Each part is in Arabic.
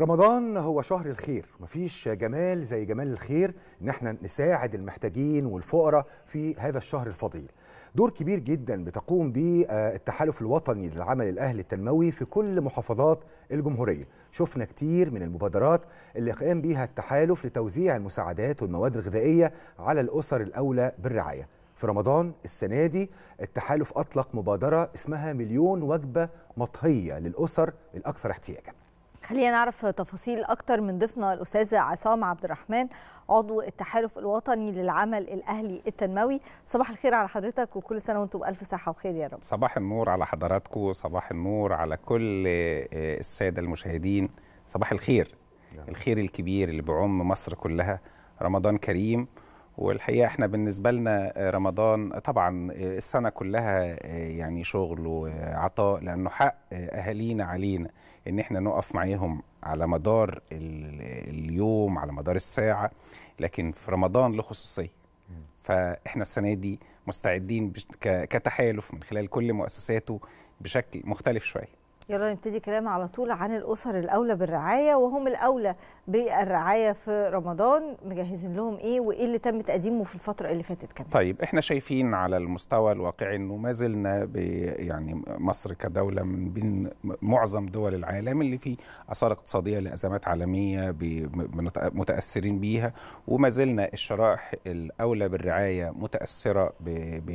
رمضان هو شهر الخير مفيش جمال زي جمال الخير ان احنا نساعد المحتاجين والفقراء في هذا الشهر الفضيل دور كبير جدا بتقوم به آه، التحالف الوطني للعمل الاهلي التنموي في كل محافظات الجمهوريه شفنا كتير من المبادرات اللي قام بيها التحالف لتوزيع المساعدات والمواد الغذائيه على الاسر الاولى بالرعايه في رمضان السنه دي التحالف اطلق مبادره اسمها مليون وجبه مطهيه للاسر الاكثر احتياجا خلينا نعرف تفاصيل اكتر من ضيفنا الاستاذ عصام عبد الرحمن عضو التحالف الوطني للعمل الاهلي التنموي صباح الخير على حضرتك وكل سنه وانتم بالف صحه وخير يا رب صباح النور على حضراتكم صباح النور على كل آه، الساده المشاهدين صباح الخير نعم. الخير الكبير اللي بعم مصر كلها رمضان كريم والحقيقه احنا بالنسبه لنا آه، رمضان آه، طبعا السنه كلها يعني شغل وعطاء لانه حق اهالينا علينا ان احنا نقف معاهم على مدار اليوم على مدار الساعه لكن في رمضان له خصوصيه فاحنا السنه دي مستعدين كتحالف من خلال كل مؤسساته بشكل مختلف شويه يلا نبتدي كلام على طول عن الاسر الاولى بالرعايه وهم الاولى بالرعايه في رمضان مجهزين لهم ايه وايه اللي تم تقديمه في الفتره اللي فاتت كمان طيب احنا شايفين على المستوى الواقعي انه ما زلنا يعني مصر كدوله من بين معظم دول العالم اللي في اثار اقتصاديه لازمات عالميه متاثرين بيها وما زلنا الشرائح الاولى بالرعايه متاثره ب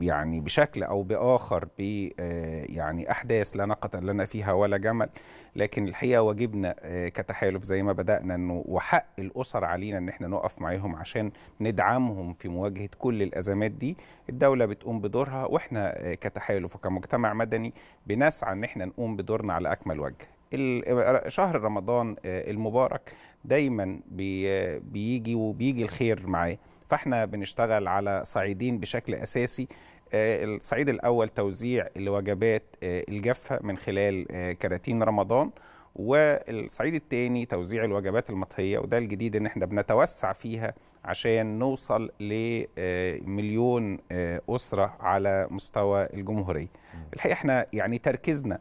يعني بشكل او باخر ب آه، يعني احداث لا نقطة لنا فيها ولا جمل لكن الحقيقه واجبنا آه، كتحالف زي ما بدانا انه وحق الاسر علينا ان احنا نقف معاهم عشان ندعمهم في مواجهه كل الازمات دي الدوله بتقوم بدورها واحنا آه، كتحالف وكمجتمع مدني بنسعى ان احنا نقوم بدورنا على اكمل وجه شهر رمضان المبارك دايما بيجي وبيجي الخير معاه فاحنا بنشتغل على صعيدين بشكل اساسي آه، الصعيد الاول توزيع الوجبات آه، الجافه من خلال آه، كراتين رمضان والصعيد الثاني توزيع الوجبات المطهيه وده الجديد ان احنا بنتوسع فيها عشان نوصل لمليون اسره على مستوى الجمهوريه الحقيقه احنا يعني تركيزنا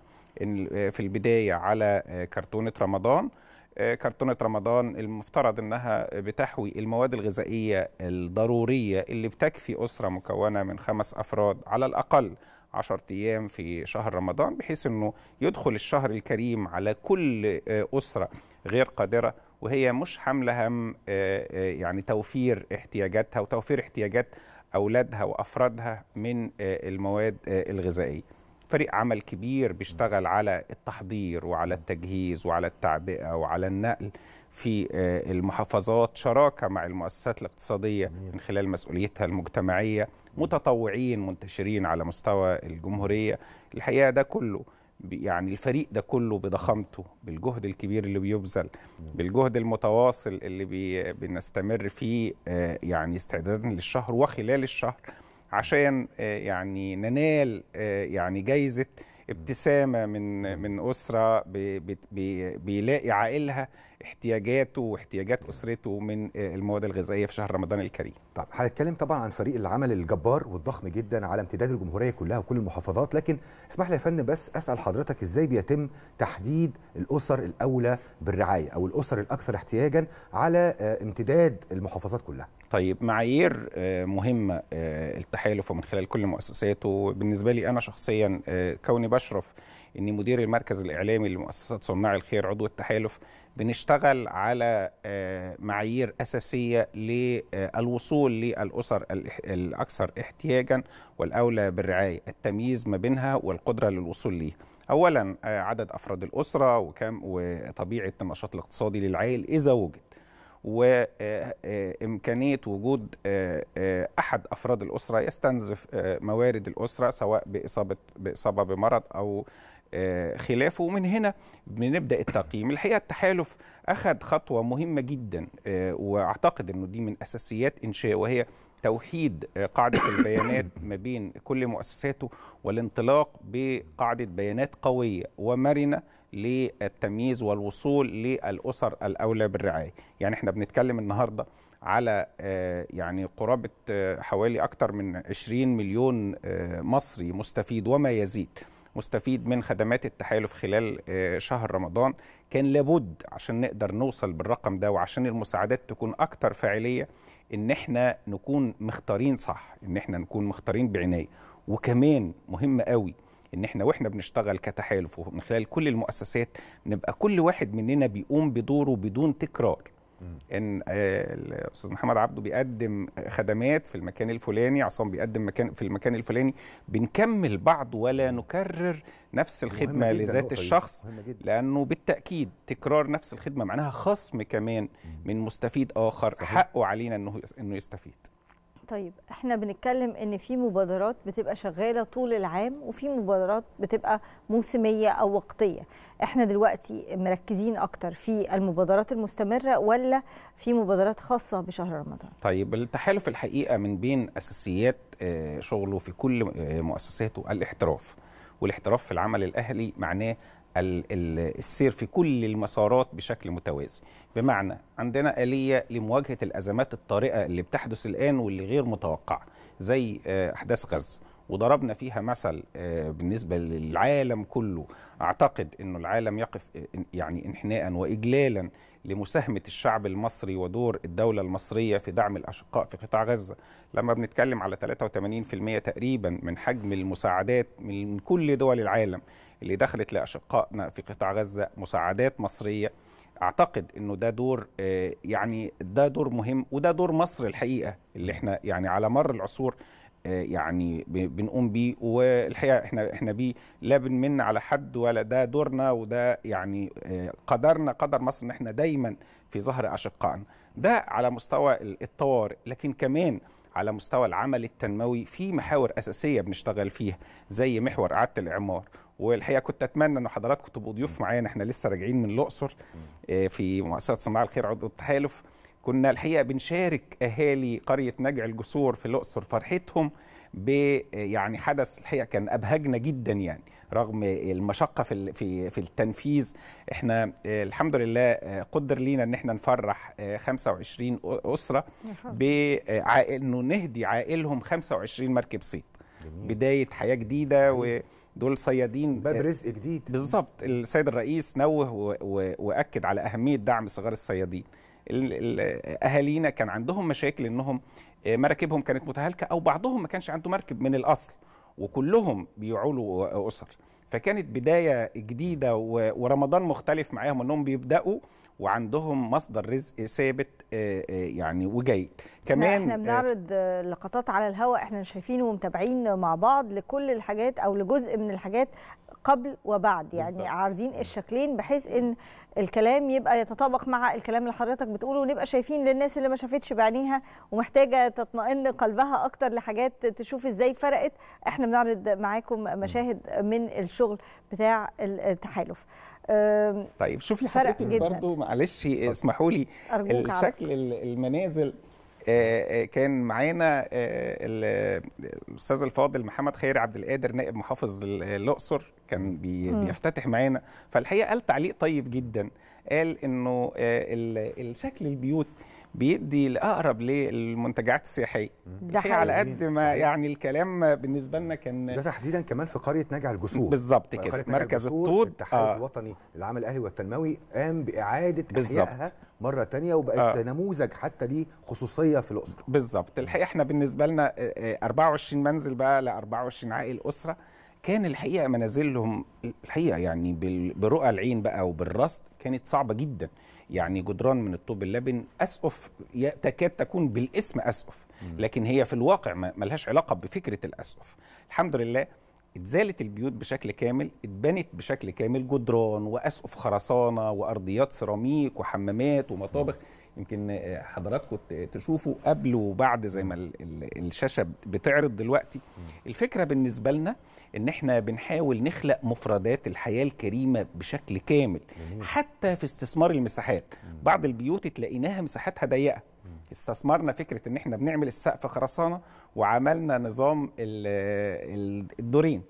في البدايه على كرتونه رمضان كرتونه رمضان المفترض انها بتحوي المواد الغذائيه الضروريه اللي بتكفي اسره مكونه من خمس افراد على الاقل 10 ايام في شهر رمضان بحيث انه يدخل الشهر الكريم على كل آه، اسره غير قادره وهي مش حامله هم آه، آه، يعني توفير احتياجاتها وتوفير احتياجات اولادها وافرادها من المواد الغذائيه فريق عمل كبير بيشتغل على التحضير وعلى التجهيز وعلى التعبئه وعلى النقل في آه، المحافظات شراكه مع المؤسسات الاقتصاديه من خلال مسؤوليتها المجتمعيه متطوعين منتشرين على مستوى الجمهوريه الحقيقه ده كله يعني الفريق ده كله بضخامته بالجهد الكبير اللي بيبذل بالجهد المتواصل اللي بنستمر فيه آه، يعني استعدادا للشهر وخلال الشهر عشان آه، يعني ننال آه، يعني جايزه ابتسامه من من اسره بيلاقي عائلها احتياجاته واحتياجات اسرته من آه، المواد الغذائيه في شهر رمضان الكريم. طب هنتكلم طبعا عن فريق العمل الجبار والضخم جدا على امتداد الجمهوريه كلها وكل المحافظات لكن اسمح لي يا فندم بس اسال حضرتك ازاي بيتم تحديد الاسر الاولى بالرعايه او الاسر الاكثر احتياجا على آه، امتداد المحافظات كلها. طيب معايير آه، مهمه التحالف ومن خلال كل مؤسساته بالنسبه لي انا شخصيا كوني بشرف اني مدير المركز الاعلامي لمؤسسات صناع الخير عضو التحالف بنشتغل على آه، معايير أساسية للوصول للأسر الأكثر احتياجا والأولى بالرعاية التمييز ما بينها والقدرة للوصول ليها أولا آه، عدد أفراد الأسرة وكم وطبيعة النشاط الاقتصادي للعائل إذا وجد وإمكانية آه، وجود أحد أفراد الأسرة يستنزف موارد الأسرة سواء بإصابة بإصابة بمرض أو آه، خلافه ومن هنا بنبدا التقييم الحقيقه التحالف اخذ خطوه مهمه جدا آه، واعتقد انه دي من اساسيات انشاء وهي توحيد آه، قاعده البيانات ما بين كل مؤسساته والانطلاق بقاعده بيانات قويه ومرنه للتمييز والوصول للاسر الاولى بالرعايه يعني احنا بنتكلم النهارده على يعني قرابه حوالي اكثر من 20 مليون مصري مستفيد وما يزيد مستفيد من خدمات التحالف خلال آه، شهر رمضان كان لابد عشان نقدر نوصل بالرقم ده وعشان المساعدات تكون أكتر فاعلية إن إحنا نكون مختارين صح إن إحنا نكون مختارين بعناية وكمان مهم قوي ان احنا واحنا بنشتغل كتحالف ومن خلال كل المؤسسات نبقى كل واحد مننا بيقوم بدوره بدون تكرار ان آه، الاستاذ محمد عبده بيقدم خدمات في المكان الفلاني عصام بيقدم مكان في المكان الفلاني بنكمل بعض ولا نكرر نفس الخدمه لذات الشخص لانه بالتاكيد تكرار نفس الخدمه معناها خصم كمان من مستفيد اخر صحيح. حقه علينا انه انه يستفيد طيب احنا بنتكلم ان في مبادرات بتبقى شغاله طول العام وفي مبادرات بتبقى موسميه او وقتيه احنا دلوقتي مركزين اكتر في المبادرات المستمره ولا في مبادرات خاصه بشهر رمضان طيب التحالف الحقيقه من بين اساسيات آه، شغله في كل آه، مؤسساته الاحتراف والاحتراف في العمل الاهلي معناه السير في كل المسارات بشكل متوازي بمعنى عندنا آلية لمواجهة الأزمات الطارئة اللي بتحدث الآن واللي غير متوقعة زي آه، أحداث غزة وضربنا فيها مثل آه، بالنسبة للعالم كله أعتقد أن العالم يقف آه، يعني انحناء وإجلالا لمساهمة الشعب المصري ودور الدولة المصرية في دعم الأشقاء في قطاع غزة لما بنتكلم على 83% تقريبا من حجم المساعدات من كل دول العالم اللي دخلت لاشقائنا في قطاع غزه مساعدات مصريه اعتقد انه ده دور آه، يعني ده دور مهم وده دور مصر الحقيقه اللي احنا يعني على مر العصور آه، يعني بنقوم بيه والحقيقه احنا احنا بيه لا بنمن على حد ولا ده دورنا وده يعني آه، قدرنا قدر مصر ان احنا دايما في ظهر اشقائنا ده على مستوى الطوارئ لكن كمان على مستوى العمل التنموي في محاور اساسيه بنشتغل فيها زي محور اعاده الاعمار والحقيقه كنت اتمنى ان حضراتكم تبقوا ضيوف معانا احنا لسه راجعين من الاقصر آه، في مؤسسه صناع الخير عضو التحالف كنا الحقيقه بنشارك اهالي قريه نجع الجسور في الاقصر فرحتهم ب آه، يعني حدث الحقيقه كان ابهجنا جدا يعني رغم المشقه في في في التنفيذ احنا آه، الحمد لله قدر لينا ان احنا نفرح 25 اسره بانه نهدي عائلهم 25 مركب صيد بدايه حياه جديده و دول صيادين باب آه، رزق جديد بالظبط السيد الرئيس نوه و... و... واكد على اهميه دعم صغار الصيادين اهالينا كان عندهم مشاكل انهم آه، مراكبهم كانت متهالكه او بعضهم ما كانش عنده مركب من الاصل وكلهم بيعولوا اسر فكانت بدايه جديده ورمضان مختلف معاهم انهم بيبداوا وعندهم مصدر رزق ثابت آه، آه، يعني وجيد كمان احنا آه، بنعرض لقطات على الهواء احنا شايفين ومتابعين مع بعض لكل الحاجات او لجزء من الحاجات قبل وبعد يعني بالزبط. عارضين الشكلين بحيث ان الكلام يبقى يتطابق مع الكلام اللي حضرتك بتقوله ونبقى شايفين للناس اللي ما شافتش بعينيها ومحتاجه تطمئن قلبها اكتر لحاجات تشوف ازاي فرقت احنا بنعرض معاكم مشاهد من الشغل بتاع التحالف طيب شوفي حضرتك برضه معلش اسمحوا لي الشكل المنازل آه، آه، كان معانا آه، الاستاذ الفاضل محمد خير عبد القادر نائب محافظ الاقصر كان بيفتتح معانا فالحقيقه قال تعليق طيب جدا قال انه الشكل البيوت بيدي الاقرب للمنتجعات السياحيه ده على قد ما يعني الكلام بالنسبه لنا كان ده تحديدا كمان في قريه نجع الجسور بالظبط كده مركز الطود الاتحاد آه. الوطني للعمل الاهلي والتنموي قام باعاده احيائها مره تانية وبقت آه. نموذج حتى ليه خصوصيه في الاقصر بالظبط الحقيقه احنا بالنسبه لنا 24 آه، آه، منزل بقى ل 24 عائل اسره كان الحقيقه منازلهم الحقيقه يعني برؤى العين بقى وبالرصد كانت صعبه جدا يعني جدران من الطوب اللبن اسقف تكاد تكون بالاسم اسقف لكن هي في الواقع ملهاش علاقه بفكره الاسقف الحمد لله اتزالت البيوت بشكل كامل اتبنت بشكل كامل جدران واسقف خرسانه وارضيات سيراميك وحمامات ومطابخ م. يمكن حضراتكم تشوفوا قبل وبعد زي ما الشاشه بتعرض دلوقتي الفكره بالنسبه لنا ان احنا بنحاول نخلق مفردات الحياه الكريمه بشكل كامل حتى في استثمار المساحات بعض البيوت تلاقيناها مساحاتها ضيقه استثمرنا فكره ان احنا بنعمل السقف خرسانه وعملنا نظام الدورين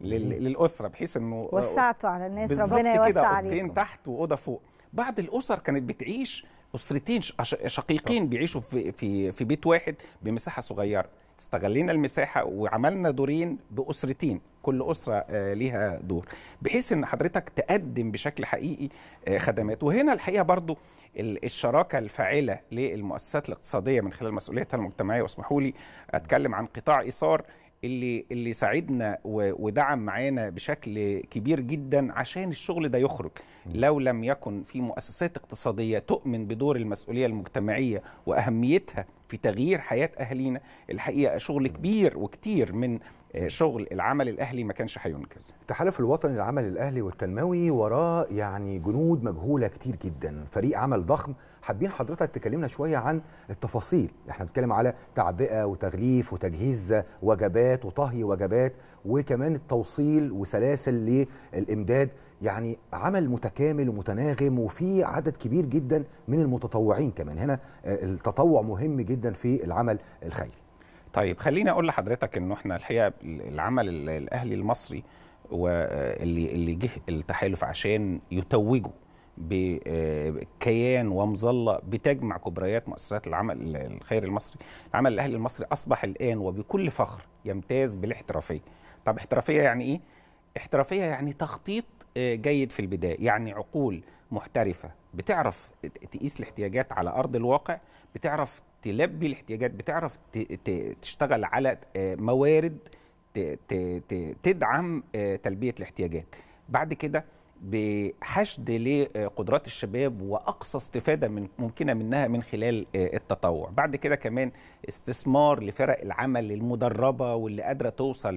للاسره بحيث انه وسعته على الناس ربنا يوسع عليهم تحت واوضه فوق بعض الاسر كانت بتعيش اسرتين شقيقين بيعيشوا في في في بيت واحد بمساحه صغيره استغلينا المساحه وعملنا دورين باسرتين كل اسره آه، ليها دور بحيث ان حضرتك تقدم بشكل حقيقي آه، خدمات وهنا الحقيقه برضو الشراكه الفاعله للمؤسسات الاقتصاديه من خلال مسؤوليتها المجتمعيه واسمحوا لي اتكلم عن قطاع ايثار اللي اللي ساعدنا ودعم معانا بشكل كبير جدا عشان الشغل ده يخرج لو لم يكن في مؤسسات اقتصاديه تؤمن بدور المسؤوليه المجتمعيه واهميتها في تغيير حياه اهالينا الحقيقه شغل كبير وكتير من آه، شغل العمل الاهلي ما كانش هينجز. التحالف الوطني للعمل الاهلي والتنموي وراه يعني جنود مجهوله كتير جدا، فريق عمل ضخم حابين حضرتك تكلمنا شويه عن التفاصيل احنا بنتكلم على تعبئه وتغليف وتجهيز وجبات وطهي وجبات وكمان التوصيل وسلاسل للامداد يعني عمل متكامل ومتناغم وفي عدد كبير جدا من المتطوعين كمان هنا التطوع مهم جدا في العمل الخيري طيب خليني اقول لحضرتك انه احنا الحقيقه العمل الاهلي المصري واللي اللي جه التحالف عشان يتوجه بكيان آه، ومظله بتجمع كبريات مؤسسات العمل الخيري المصري، العمل الاهلي المصري اصبح الان وبكل فخر يمتاز بالاحترافيه. طب احترافيه يعني ايه؟ احترافيه يعني تخطيط آه، جيد في البدايه، يعني عقول محترفه بتعرف تقيس الاحتياجات على ارض الواقع، بتعرف تلبي الاحتياجات، بتعرف تشتغل على آه، موارد تدعم تلبيه الاحتياجات. بعد كده بحشد لقدرات الشباب واقصى استفاده من ممكنه منها من خلال آه، التطوع بعد كده كمان استثمار لفرق العمل المدربه واللي قادره توصل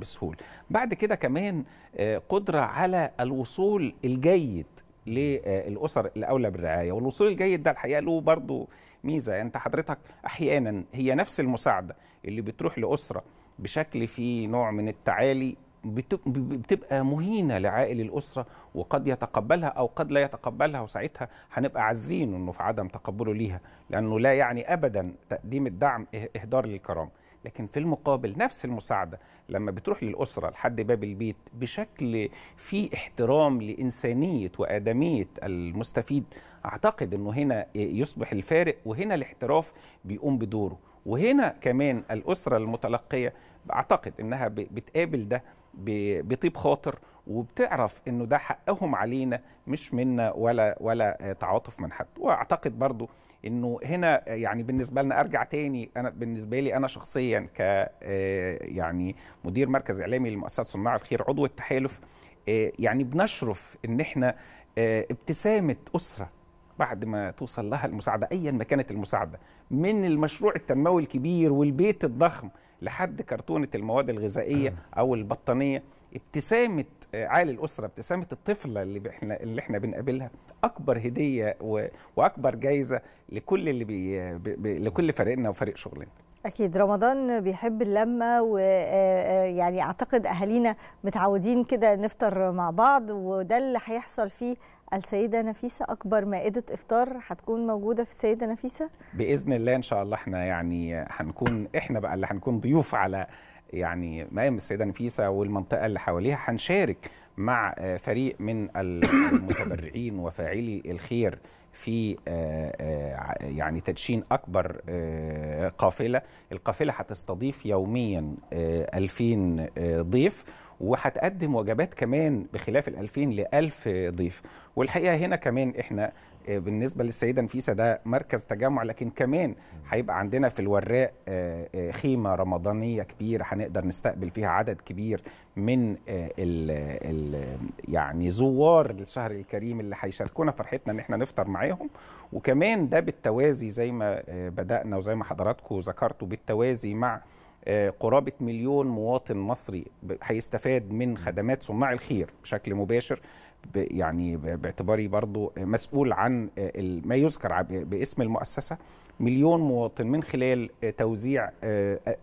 بسهوله بعد كده كمان آه، قدره على الوصول الجيد للاسر آه، الاولى بالرعايه والوصول الجيد ده الحقيقه له برضه ميزه يعني انت حضرتك احيانا هي نفس المساعده اللي بتروح لاسره بشكل فيه نوع من التعالي بتبقى مهينه لعائل الاسره وقد يتقبلها او قد لا يتقبلها وساعتها هنبقى عاذرين انه في عدم تقبله ليها لانه لا يعني ابدا تقديم الدعم إه-، اهدار للكرامه لكن في المقابل نفس المساعده لما بتروح للاسره لحد باب البيت بشكل فيه احترام لانسانيه وادميه المستفيد اعتقد انه هنا يصبح الفارق وهنا الاحتراف بيقوم بدوره وهنا كمان الاسره المتلقيه اعتقد انها بتقابل ده بطيب خاطر وبتعرف انه ده حقهم علينا مش منا ولا ولا تعاطف من حد واعتقد برضو انه هنا يعني بالنسبه لنا ارجع تاني انا بالنسبه لي انا شخصيا ك آه، يعني مدير مركز اعلامي لمؤسسه صناع الخير عضو التحالف آه، يعني بنشرف ان احنا آه، ابتسامه اسره بعد ما توصل لها المساعده ايا ما كانت المساعده من المشروع التنموي الكبير والبيت الضخم لحد كرتونه المواد الغذائيه آه. او البطانيه ابتسامه آه، عالي الاسره ابتسامه الطفله اللي احنا اللي احنا بنقابلها اكبر هديه و... واكبر جايزه لكل اللي بي... بي... لكل فريقنا وفريق شغلنا اكيد رمضان بيحب اللمه ويعني آه، اعتقد اهالينا متعودين كده نفطر مع بعض وده اللي هيحصل فيه السيده نفيسه اكبر مائده افطار هتكون موجوده في السيده نفيسه باذن الله ان شاء الله احنا يعني هنكون احنا بقى اللي هنكون ضيوف على يعني مقام السيده نفيسه والمنطقه اللي حواليها هنشارك مع فريق من المتبرعين وفاعلي الخير في آه، آه، يعني تدشين اكبر آه، قافله القافله هتستضيف يوميا 2000 ضيف وهتقدم وجبات كمان بخلاف ال 2000 ل 1000 ضيف والحقيقه هنا كمان احنا آه، بالنسبه للسيده نفيسه ده مركز تجمع لكن كمان هيبقى عندنا في الوراق آه، آه، خيمه رمضانيه كبيره هنقدر نستقبل فيها عدد كبير من ال ال يعني زوار الشهر الكريم اللي هيشاركونا فرحتنا ان احنا نفطر معاهم وكمان ده بالتوازي زي ما بدانا وزي ما حضراتكم ذكرتوا بالتوازي مع آه، قرابه مليون مواطن مصري هيستفاد من خدمات صناع الخير بشكل مباشر يعني باعتباري برضو مسؤول عن آه، ما يذكر باسم المؤسسه مليون مواطن من خلال آه، توزيع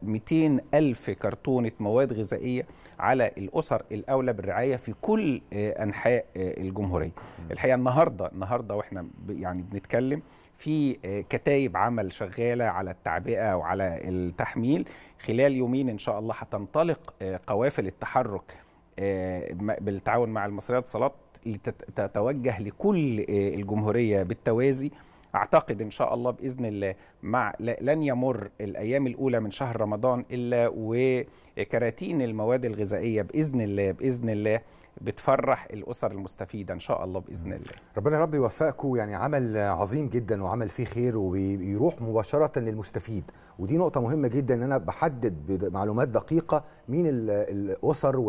200 ألف كرتونة مواد غذائية على الأسر الأولى بالرعاية في كل أنحاء الجمهورية الحقيقة النهاردة النهاردة وإحنا يعني بنتكلم في آه، كتايب عمل شغاله على التعبئه وعلى التحميل خلال يومين ان شاء الله هتنطلق آه، قوافل التحرك آه، بالتعاون مع المصريه الصلاه لتتوجه لكل الجمهوريه بالتوازي اعتقد ان شاء الله باذن الله مع لن يمر الايام الاولى من شهر رمضان الا وكراتين المواد الغذائيه باذن الله باذن الله بتفرح الاسر المستفيده ان شاء الله باذن الله ربنا يا رب يوفقكم يعني عمل عظيم جدا وعمل فيه خير وبيروح مباشره للمستفيد ودي نقطه مهمه جدا ان انا بحدد بمعلومات دقيقه مين الاسر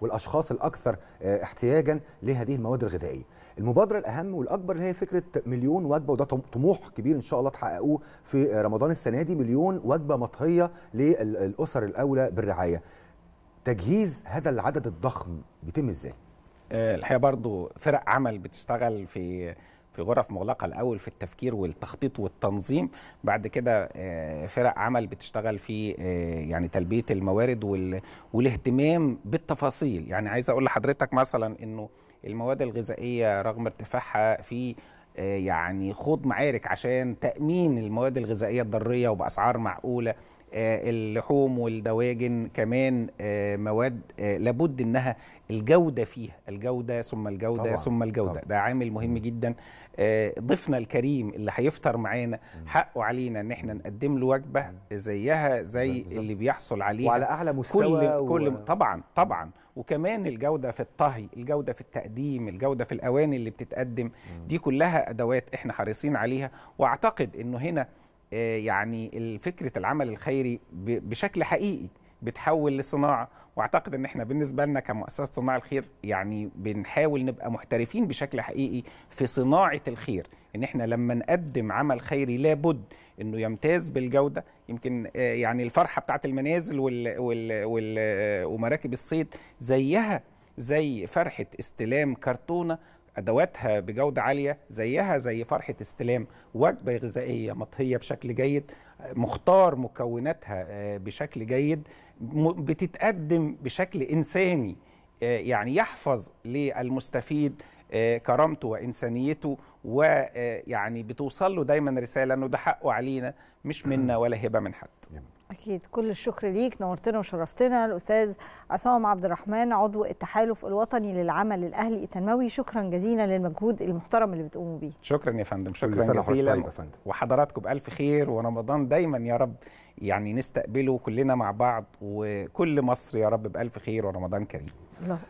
والاشخاص الاكثر آه، احتياجا لهذه المواد الغذائيه المبادره الاهم والاكبر اللي هي فكره مليون وجبه وده طموح كبير ان شاء الله تحققوه في رمضان السنه دي مليون وجبه مطهيه للاسر الاولى بالرعايه تجهيز هذا العدد الضخم بيتم ازاي؟ آه، الحقيقه برضو فرق عمل بتشتغل في في غرف مغلقة الأول في التفكير والتخطيط والتنظيم بعد كده آه، فرق عمل بتشتغل في آه، يعني تلبية الموارد والاهتمام بالتفاصيل يعني عايز أقول لحضرتك مثلا أنه المواد الغذائية رغم ارتفاعها في يعني خوض معارك عشان تأمين المواد الغذائية الضرية وبأسعار معقولة آه، اللحوم والدواجن كمان آه، مواد آه، لابد انها الجوده فيها الجوده ثم الجوده طبعا. ثم الجوده طبعا. ده عامل مهم جدا ضيفنا الكريم اللي هيفطر معانا حقه علينا ان احنا نقدم له وجبه زيها زي اللي بيحصل عليها وعلى اعلى مستوى كل, و... كل طبعا طبعا وكمان الجوده في الطهي الجوده في التقديم الجوده في الاواني اللي بتتقدم دي كلها ادوات احنا حريصين عليها واعتقد انه هنا آه، يعني فكره العمل الخيري بشكل حقيقي بتحول لصناعه واعتقد ان احنا بالنسبه لنا كمؤسسه صناع الخير يعني بنحاول نبقى محترفين بشكل حقيقي في صناعه الخير ان احنا لما نقدم عمل خيري لابد انه يمتاز بالجوده يمكن آه، يعني الفرحه بتاعه المنازل وال وال وال آه، ومراكب الصيد زيها زي فرحه استلام كرتونه ادواتها بجوده عاليه زيها زي فرحه استلام وجبه غذائيه مطهيه بشكل جيد مختار مكوناتها آه، بشكل جيد بتتقدم بشكل انساني آه، يعني يحفظ للمستفيد آه، كرامته وانسانيته ويعني بتوصل له دايما رساله انه ده حقه علينا مش منا ولا هبه من حد اكيد كل الشكر ليك نورتنا وشرفتنا الاستاذ عصام عبد الرحمن عضو التحالف الوطني للعمل الاهلي التنموي شكرا جزيلا للمجهود المحترم اللي بتقوموا بيه شكرا يا فندم شكرا جزيلا طيب وحضراتكم بالف خير ورمضان دايما يا رب يعني نستقبله كلنا مع بعض وكل مصر يا رب بالف خير ورمضان كريم الله.